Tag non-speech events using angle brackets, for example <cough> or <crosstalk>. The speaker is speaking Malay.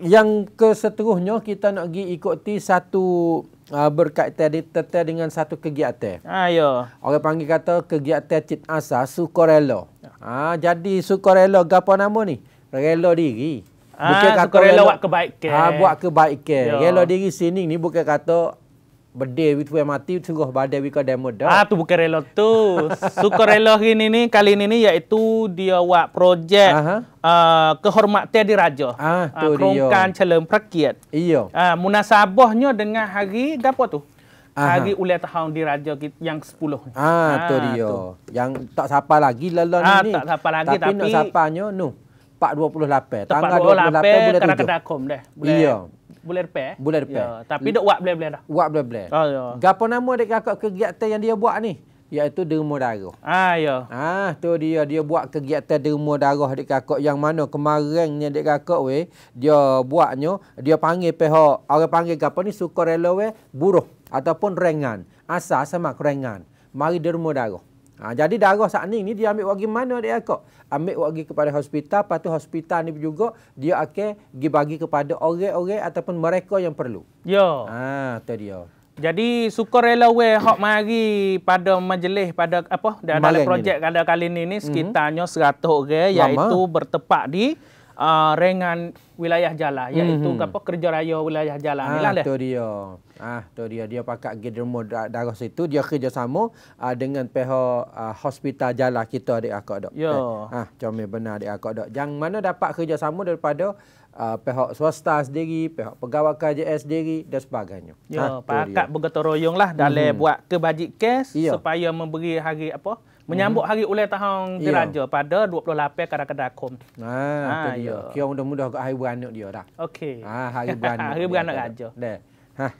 yang keseteruhnya kita nak pergi ikuti satu uh, ah, berkaitan di tetap dengan satu kegiatan. Ha, ya. Orang panggil kata kegiatan cit asa sukorelo. Ha, jadi sukorelo. gapo nama ni? Rela diri. Ha, bukan kata rela buat kebaikan. Ha, buat kebaikan. Ya. Rela diri sini ni bukan kata Berde wit we mati sungguh badai wika demo dah. Ah tu bukan relo tu. Suka relo ini ni kali ini ni iaitu dia wak projek uh, kehormatan di raja. Ah tu uh, dia. Kerongkan celem prakiat. Iya. Ah munasabahnya dengan hari apa tu? Aha. Hari ulang tahun di raja yang 10. Ah, tu ah, dia. Yang tak sapa lagi lalu ni. Ah tak sapa lagi tapi. Tapi nak sapanya ni. 428. Tanggal 28, 28 boleh tujuh. Tepat 28 kena kena kom dah. Iya boleh repair. Boleh repair. Ya, tapi dok buat boleh-boleh dah. Buat boleh-boleh. Oh, ah, ya. Gapo nama dek kakak kegiatan yang dia buat ni? Iaitu derma darah. Ah, ya. Ah, tu dia. Dia buat kegiatan derma darah dek kakak. Yang mana kemarinnya dek kakak we? Dia buatnya. Dia panggil pihak. Orang panggil gapo ni suka we weh. Buruh. Ataupun rengan. Asal sama kerengan. Mari derma darah. Ha, jadi darah saat ni dia ambil wagi mana dia kok? Ambil wagi kepada hospital, lepas hospital ni juga dia akan pergi bagi kepada orang-orang ataupun mereka yang perlu. Ya. Ha, tu dia. Jadi sukarela we hok mari pada majlis pada apa dalam Malang projek kada kali ini ni mhm. sekitarnya 100 orang Lama. iaitu bertepat di uh, rengan wilayah Jala, iaitu mm -hmm. apa kerja raya wilayah Jala. ha, inilah dia. Ha tu dia. Ah, tu dia dia pakat gedermo darah situ dia kerjasama uh, dengan pihak uh, hospital jala kita adik akak dok. Ya. Eh, ah, comel benar adik akak dok. Yang mana dapat kerjasama daripada uh, pihak swasta sendiri, pihak pegawai KJS sendiri dan sebagainya. Ya, ah, pakat bergotong royong lah dalam hmm. buat kebajik kes ya. supaya memberi hari apa? Menyambut hmm. hari ulang tahun ya. diraja ya. pada 28 kadang-kadang kom. Ah, ha, ah, dia. Ya. Kiong mudah-mudah hari beranak dia dah. Okey. Ah, hari <laughs> beranak. hari beranak raja. Dah. Ha.